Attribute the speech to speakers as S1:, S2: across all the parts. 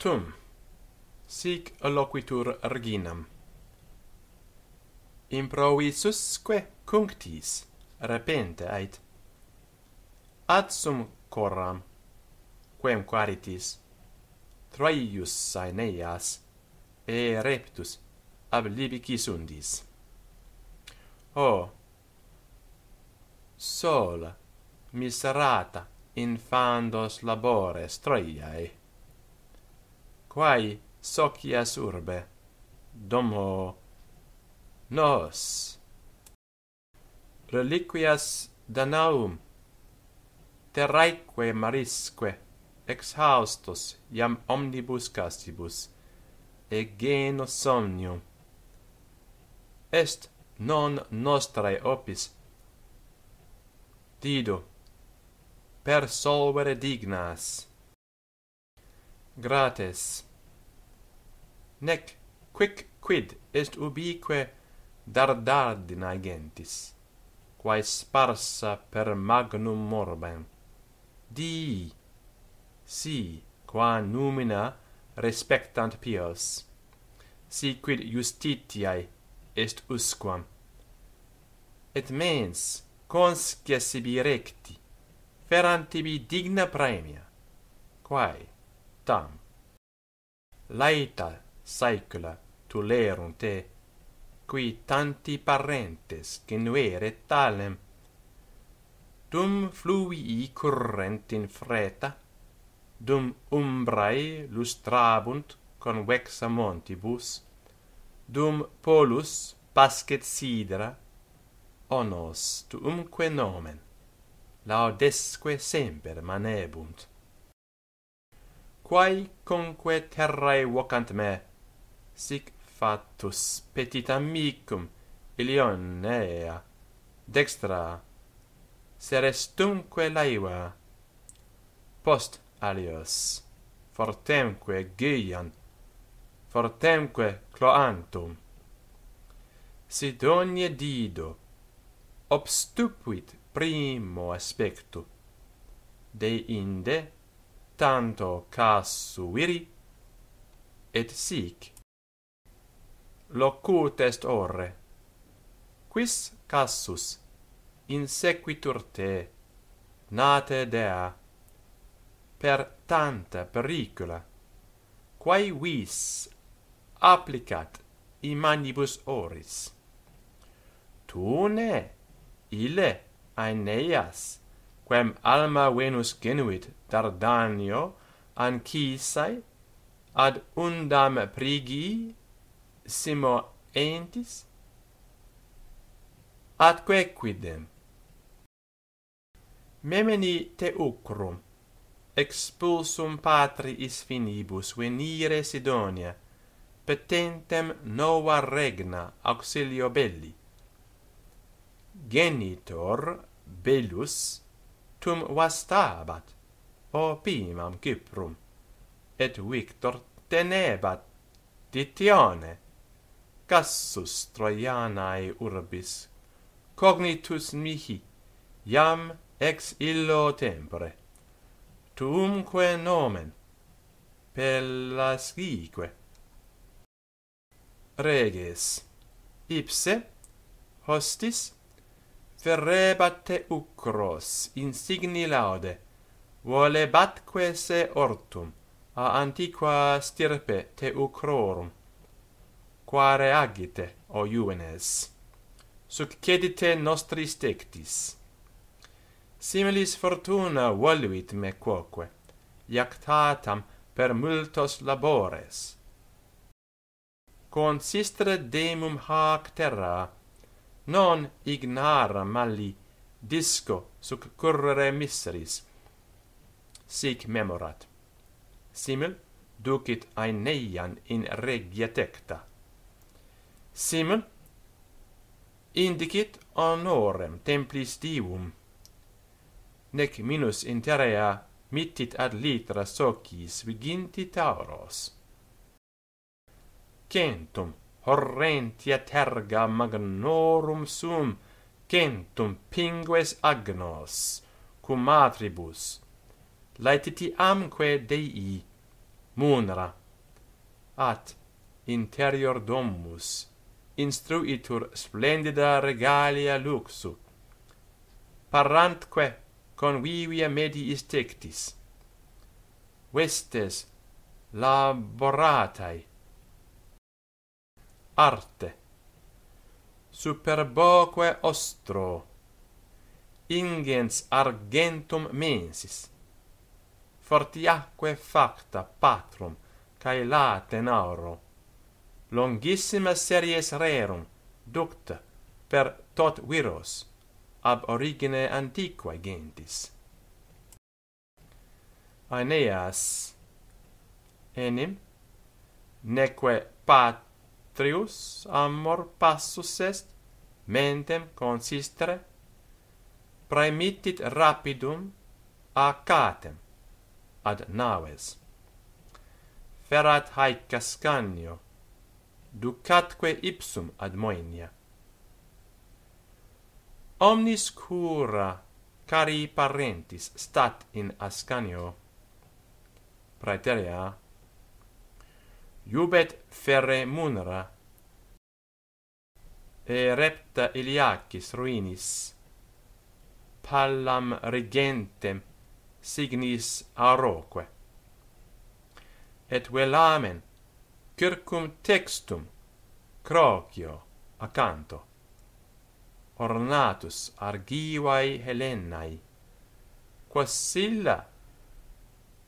S1: Tum, sic loquitur reginam. Improvisusque cunctis, repente ait. Ad sum coram, quem quaritis, Troius saeneas, e reptus ab libicis undis. O, oh, sola, miserata, infandos labores Troiae, quae socias urbe domo nos reliquias danaum terraeque marisque ex haustos iam omnibus castibus e geno somnium est non nostrae opis dido per solvere dignas gratis. Nec quic quid est ubique dardardina gentis, quae sparsa per magnum morbem. Di, si, qua numina respectant pios, si quid justitiae est usquam. Et mens conscia sibi recti, ferantibi digna praemia, quae tam laeta saecula tulerunt te qui tanti parentes qui talem dum fluvii current in freta dum umbrae lustrabunt con vexa montibus dum polus pasquet sidra onos tuumque nomen laudesque semper manebunt quae conque terrae vocant me, sic fatus petit amicum ea, dextra serestumque laiva post alios fortemque gian fortemque cloantum sit omnia dido obstupuit primo aspectu de inde tanto cas suiri et sic locut est orre quis cassus in sequitur te nate dea per tanta pericula quae vis applicat in manibus oris tu ne ile aeneas quem alma venus genuit dardanio anchisai ad undam prigi simo entis? Atque quidem? Memeni Teucrum, expulsum patri is finibus venire Sidonia, petentem nova regna auxilio belli. Genitor Bellus tum vastabat opimam Cyprum et victor tenebat ditione cassus Troianae urbis cognitus mihi iam ex illo tempore tumque nomen pellasquique reges ipse hostis ferrebate ucros insigni laude vole batque se ortum a antiqua stirpe te ucrorum quare agite o juvenes succedite nostris tectis similis fortuna voluit me quoque iactatam per multos labores consistere demum hac terra non ignara mali disco suc currere miseris sic memorat simul ducit aeneian in regia tecta simul indicit honorem templis divum nec minus in terrea mittit ad litra socis viginti tauros centum horrentia terga magnorum sum centum pingues agnos cum atribus laetiti amque dei munera at interior domus instruitur splendida regalia luxu parrantque convivia medi istectis vestes laboratae arte superboque ostro ingens argentum mensis fortiaque facta patrum cae late nauro longissima series rerum duct per tot viros ab origine antiquae gentis Aeneas enim neque pat trius amor passus est mentem consistere praemittit rapidum a catem ad naves ferat haec cascanio ducatque ipsum ad moenia omnis cura cari parentis stat in ascanio praeterea iubet ferre munera e repta iliacis ruinis pallam regentem signis aroque et velamen circum textum crocio accanto ornatus argivae helenae quas silla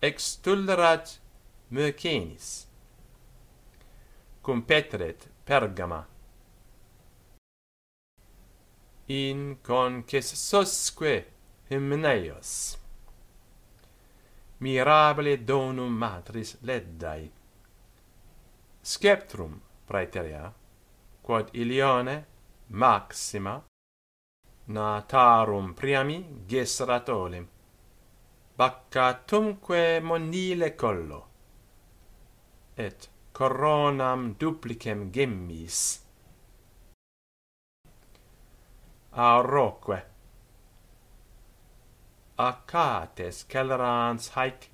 S1: extulerat mercenis competret pergama in conces sosque hymneios mirabile donum matris leddai sceptrum praeteria quod ilione maxima natarum priami gesserat olim baccatumque monile collo et coronam duplicem gemmis. Auroque, acates celerans haec,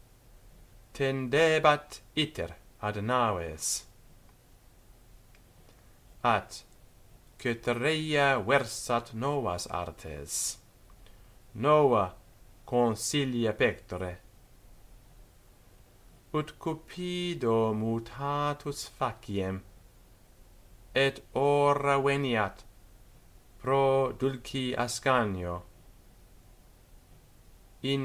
S1: tendebat iter ad naves. At, Cetereia versat novas artes, nova consilia pectore, ut cupido mutatus faciem et ora veniat pro dulci ascanio in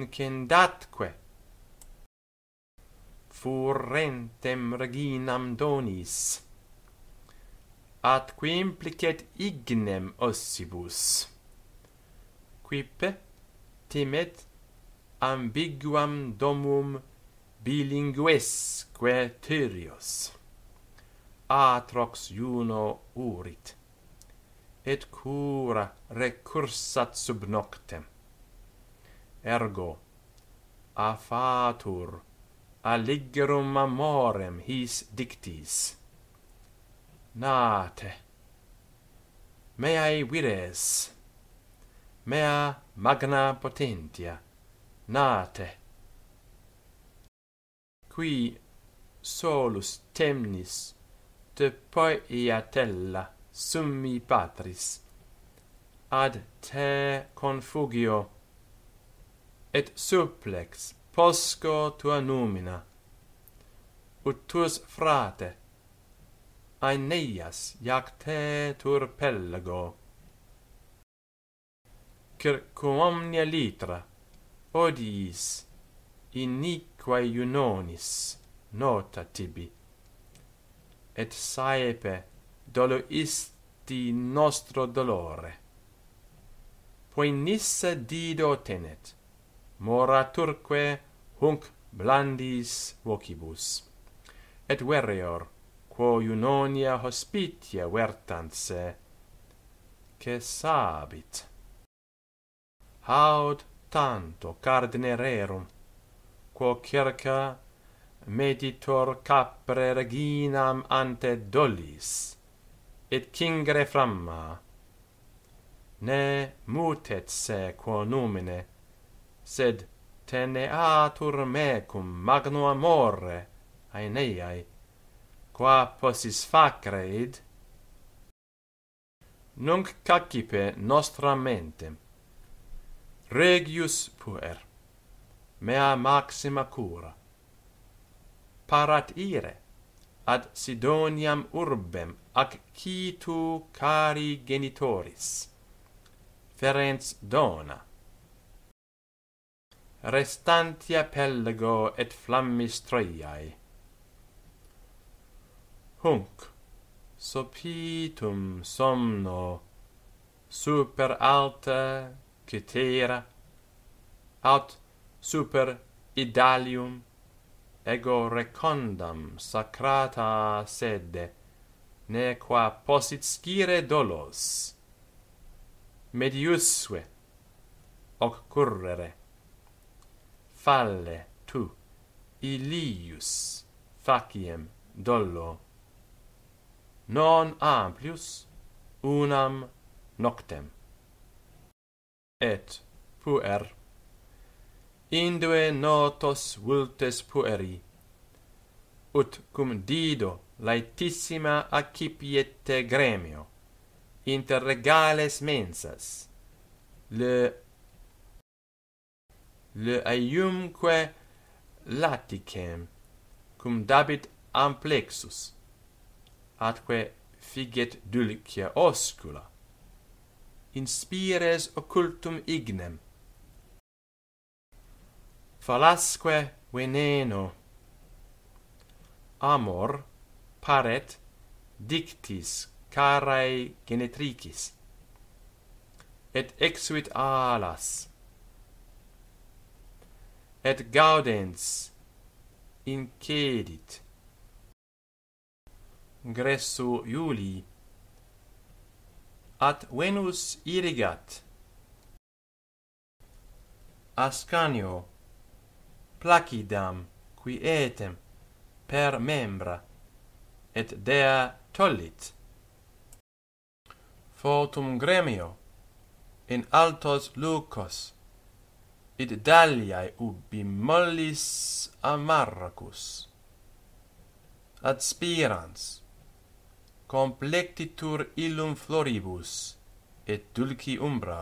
S1: furentem reginam donis atque implicet ignem ossibus quipe timet ambiguam domum bilinguesque tyrios, atrox juno urit, et cura recursat sub noctem. Ergo, afatur, alligerum amorem his dictis, nate, meae vires, mea magna potentia, nate, qui solus temnis te poi iatella summi patris ad te confugio et supplex posco tua nomina ut tuus frate aeneas iac te tur circum omnia litra odiis iniquae unonis nota tibi et saepe doloisti nostro dolore poi nisse dido tenet moraturque hunc blandis vocibus et verior quo unonia hospitia vertant se che sabit haud tanto cardine quo circa meditor capre reginam ante dolis, et cingre framma, ne mutet se quo numine, sed teneatur mecum magno amore aeneiae, qua possis facre id? Nunc cacipe nostra mentem, regius puer mea maxima cura. Parat ire, ad Sidoniam urbem, ac citu cari genitoris. Ferenc dona. Restantia pellego et flammis treiae. Hunc, sopitum somno, super alta, cetera, aut, super idalium ego recondam sacrata sede ne qua possit scire dolos mediusque hoc currere falle tu ilius faciem dollo non amplius unam noctem et puer indue notos vultes pueri ut cum dido laetissima accipiette gremio inter regales mensas le le aiumque laticem cum dabit amplexus atque figet dulcia oscula inspires occultum ignem falasque veneno amor paret dictis carae genetricis et exuit alas et gaudens incedit gressu iuli at venus irrigat ascanio placidam qui etem per membra et dea tollit fortum gremio in altos lucos id daliae ubi mollis amarracus ad spirans complectitur illum floribus et dulci umbra